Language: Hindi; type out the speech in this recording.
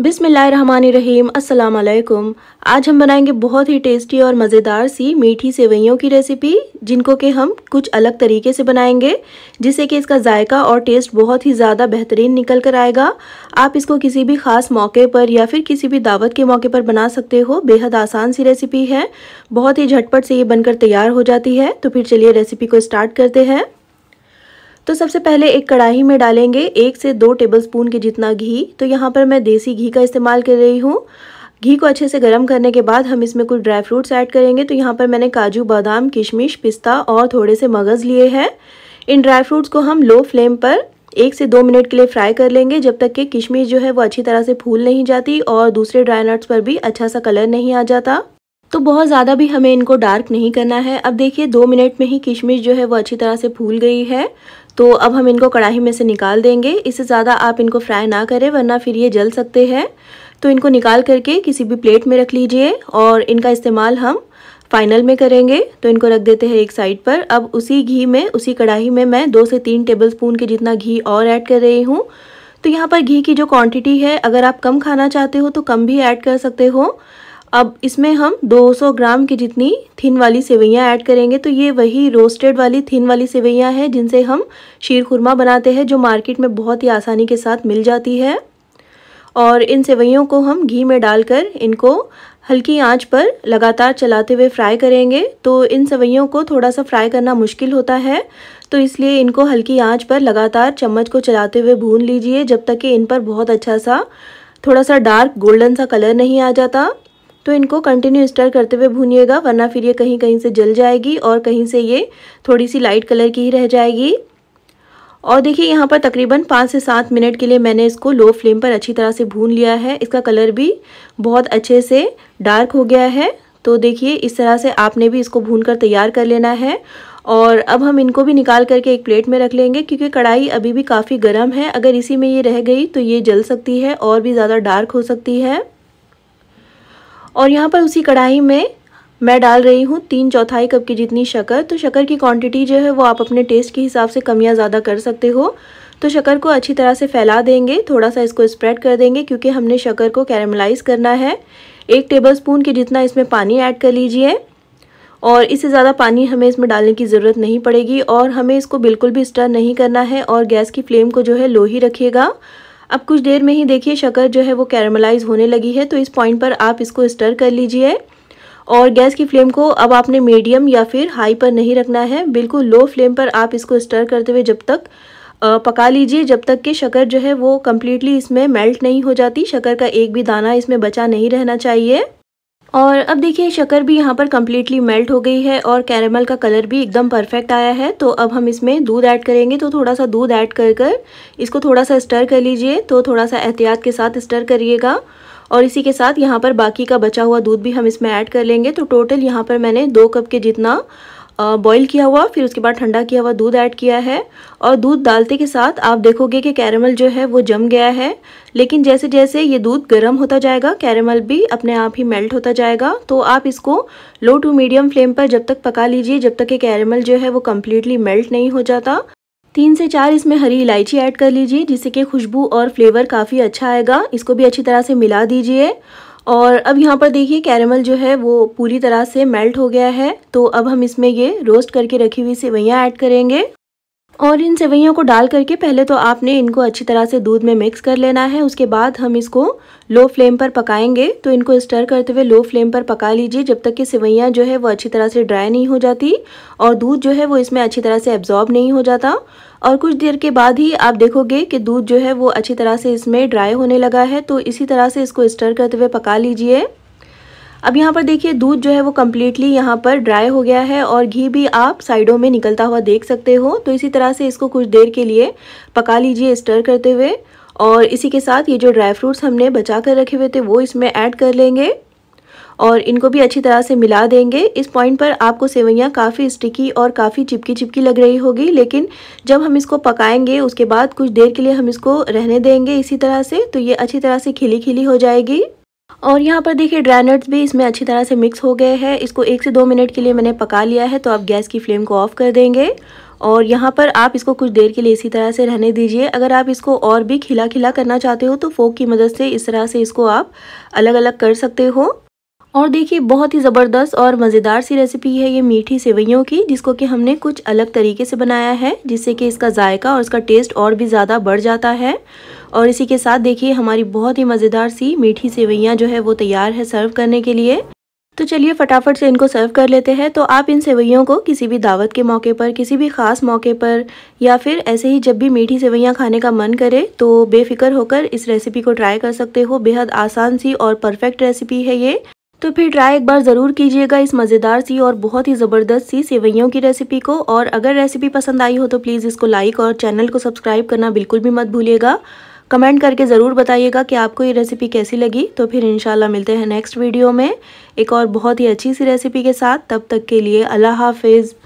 बिसमीम अल्लाम आज हम बनाएंगे बहुत ही टेस्टी और मज़ेदार सी मीठी सेवैयों की रेसिपी जिनको कि हम कुछ अलग तरीके से बनाएंगे जिससे कि इसका जायका और टेस्ट बहुत ही ज़्यादा बेहतरीन निकल कर आएगा आप इसको किसी भी ख़ास मौके पर या फिर किसी भी दावत के मौके पर बना सकते हो बेहद आसान सी रेसिपी है बहुत ही झटपट से ये बनकर तैयार हो जाती है तो फिर चलिए रेसिपी को स्टार्ट करते हैं तो सबसे पहले एक कढ़ाई में डालेंगे एक से दो टेबलस्पून के जितना घी तो यहाँ पर मैं देसी घी का इस्तेमाल कर रही हूँ घी को अच्छे से गर्म करने के बाद हम इसमें कुछ ड्राई फ्रूट्स ऐड करेंगे तो यहाँ पर मैंने काजू बादाम किशमिश पिस्ता और थोड़े से मगज़ लिए हैं इन ड्राई फ्रूट्स को हम लो फ्लेम पर एक से दो मिनट के लिए फ्राई कर लेंगे जब तक कि किशमिश जो है वो अच्छी तरह से फूल नहीं जाती और दूसरे ड्राई नट्स पर भी अच्छा सा कलर नहीं आ जाता तो बहुत ज़्यादा भी हमें इनको डार्क नहीं करना है अब देखिए दो मिनट में ही किशमिश जो है वो अच्छी तरह से फूल गई है तो अब हम इनको कढ़ाई में से निकाल देंगे इससे ज़्यादा आप इनको फ्राई ना करें वरना फिर ये जल सकते हैं तो इनको निकाल करके किसी भी प्लेट में रख लीजिए और इनका इस्तेमाल हम फाइनल में करेंगे तो इनको रख देते हैं एक साइड पर अब उसी घी में उसी कढ़ाई में मैं दो से तीन टेबल स्पून के जितना घी और ऐड कर रही हूँ तो यहाँ पर घी की जो क्वांटिटी है अगर आप कम खाना चाहते हो तो कम भी ऐड कर सकते हो अब इसमें हम 200 ग्राम की जितनी थिन वाली सेवैयाँ ऐड करेंगे तो ये वही रोस्टेड वाली थिन वाली सेवैयाँ हैं जिनसे हम शीर खुरमा बनाते हैं जो मार्केट में बहुत ही आसानी के साथ मिल जाती है और इन सेवैयों को हम घी में डालकर इनको हल्की आंच पर लगातार चलाते हुए फ्राई करेंगे तो इन सेवैयों को थोड़ा सा फ्राई करना मुश्किल होता है तो इसलिए इनको हल्की आंच पर लगातार चम्मच को चलाते हुए भून लीजिए जब तक कि इन पर बहुत अच्छा सा थोड़ा सा डार्क गोल्डन सा कलर नहीं आ जाता तो इनको कंटिन्यू स्टर करते हुए भूनिएगा वरना फिर ये कहीं कहीं से जल जाएगी और कहीं से ये थोड़ी सी लाइट कलर की ही रह जाएगी और देखिए यहाँ पर तकरीबन पाँच से सात मिनट के लिए मैंने इसको लो फ्लेम पर अच्छी तरह से भून लिया है इसका कलर भी बहुत अच्छे से डार्क हो गया है तो देखिए इस तरह से आपने भी इसको भून कर तैयार कर लेना है और अब हम इनको भी निकाल करके एक प्लेट में रख लेंगे क्योंकि कढ़ाई अभी भी काफ़ी गर्म है अगर इसी में ये रह गई तो ये जल सकती है और भी ज़्यादा डार्क हो सकती है और यहाँ पर उसी कढ़ाई में मैं डाल रही हूँ तीन चौथाई कप की जितनी शक्कर तो शक्कर की क्वांटिटी जो है वो आप अपने टेस्ट के हिसाब से कमियाँ ज़्यादा कर सकते हो तो शक्कर को अच्छी तरह से फैला देंगे थोड़ा सा इसको स्प्रेड कर देंगे क्योंकि हमने शक्कर को कैरेमलाइज़ करना है एक टेबलस्पून के जितना इसमें पानी ऐड कर लीजिए और इससे ज़्यादा पानी हमें इसमें डालने की ज़रूरत नहीं पड़ेगी और हमें इसको बिल्कुल भी स्टर नहीं करना है और गैस की फ्लेम को जो है लो ही रखिएगा अब कुछ देर में ही देखिए शक्कर जो है वो कैरमलाइज होने लगी है तो इस पॉइंट पर आप इसको स्टर कर लीजिए और गैस की फ्लेम को अब आपने मीडियम या फिर हाई पर नहीं रखना है बिल्कुल लो फ्लेम पर आप इसको स्टर करते हुए जब तक पका लीजिए जब तक कि शक्कर जो है वो कम्प्लीटली इसमें मेल्ट नहीं हो जाती शक्कर का एक भी दाना इसमें बचा नहीं रहना चाहिए और अब देखिए शक्कर भी यहाँ पर कम्प्लीटली मेल्ट हो गई है और कैरेमल का कलर भी एकदम परफेक्ट आया है तो अब हम इसमें दूध ऐड करेंगे तो थोड़ा सा दूध ऐड कर कर इसको थोड़ा सा स्टर कर लीजिए तो थोड़ा सा एहतियात के साथ स्टर करिएगा और इसी के साथ यहाँ पर बाकी का बचा हुआ दूध भी हम इसमें ऐड कर लेंगे तो टोटल यहाँ पर मैंने दो कप के जितना बॉईल किया हुआ फिर उसके बाद ठंडा किया हुआ दूध ऐड किया है और दूध डालते के साथ आप देखोगे कि कैरमल जो है वो जम गया है लेकिन जैसे जैसे ये दूध गर्म होता जाएगा कैरमल भी अपने आप ही मेल्ट होता जाएगा तो आप इसको लो टू मीडियम फ्लेम पर जब तक पका लीजिए जब तक ये कैरमल जो है वो कम्प्लीटली मेल्ट नहीं हो जाता तीन से चार इसमें हरी इलायची ऐड कर लीजिए जिससे कि खुशबू और फ्लेवर काफ़ी अच्छा आएगा इसको भी अच्छी तरह से मिला दीजिए और अब यहाँ पर देखिए कैरेमल जो है वो पूरी तरह से मेल्ट हो गया है तो अब हम इसमें ये रोस्ट करके रखी हुई सेवैयाँ ऐड करेंगे और इन सेवैयों को डाल करके पहले तो आपने इनको अच्छी तरह से दूध में मिक्स कर लेना है उसके बाद हम इसको लो फ्लेम पर पकाएंगे तो इनको स्टर करते हुए लो फ्लेम पर पका लीजिए जब तक कि सेवैयाँ जो है वो अच्छी तरह से ड्राई नहीं हो जाती और दूध जो है वो इसमें अच्छी तरह से एब्जॉर्ब नहीं हो जाता और कुछ देर के बाद ही आप देखोगे कि दूध जो है वो अच्छी तरह से इसमें ड्राई होने लगा है तो इसी तरह से इसको स्टर करते हुए पका लीजिए अब यहाँ पर देखिए दूध जो है वो कम्प्लीटली यहाँ पर ड्राई हो गया है और घी भी आप साइडों में निकलता हुआ देख सकते हो तो इसी तरह से इसको कुछ देर के लिए पका लीजिए स्टर करते हुए और इसी के साथ ये जो ड्राई फ्रूट्स हमने बचा कर रखे हुए थे वो इसमें ऐड कर लेंगे और इनको भी अच्छी तरह से मिला देंगे इस पॉइंट पर आपको सेवैयाँ काफ़ी स्टिकी और काफ़ी चिपकी चिपकी लग रही होगी लेकिन जब हम इसको पकाएंगे उसके बाद कुछ देर के लिए हम इसको रहने देंगे इसी तरह से तो ये अच्छी तरह से खिली खिली हो जाएगी और यहाँ पर देखिए ड्राइनट्स भी इसमें अच्छी तरह से मिक्स हो गए हैं इसको एक से दो मिनट के लिए मैंने पका लिया है तो आप गैस की फ्लेम को ऑफ कर देंगे और यहाँ पर आप इसको कुछ देर के लिए इसी तरह से रहने दीजिए अगर आप इसको और भी खिला खिला करना चाहते हो तो फोक की मदद से इस तरह से इसको आप अलग अलग कर सकते हो और देखिए बहुत ही ज़बरदस्त और मज़ेदार सी रेसिपी है ये मीठी सेवैयों की जिसको कि हमने कुछ अलग तरीके से बनाया है जिससे कि इसका जायका और इसका टेस्ट और भी ज़्यादा बढ़ जाता है और इसी के साथ देखिए हमारी बहुत ही मज़ेदार सी मीठी सेवैयाँ जो है वो तैयार है सर्व करने के लिए तो चलिए फटाफट से इनको सर्व कर लेते हैं तो आप इन सेवैयों को किसी भी दावत के मौके पर किसी भी ख़ास मौके पर या फिर ऐसे ही जब भी मीठी सेवैयाँ खाने का मन करे तो बेफिक्र होकर इस रेसिपी को ट्राई कर सकते हो बेहद आसान सी और परफेक्ट रेसिपी है ये तो फिर ट्राई एक बार ज़रूर कीजिएगा इस मज़ेदार सी और बहुत ही ज़बरदस्त सी सेवैयों की रेसिपी को और अगर रेसिपी पसंद आई हो तो प्लीज़ इसको लाइक और चैनल को सब्सक्राइब करना बिल्कुल भी मत भूलिएगा कमेंट करके ज़रूर बताइएगा कि आपको ये रेसिपी कैसी लगी तो फिर इंशाल्लाह मिलते हैं नेक्स्ट वीडियो में एक और बहुत ही अच्छी सी रेसिपी के साथ तब तक के लिए अल्लाह हाफिज़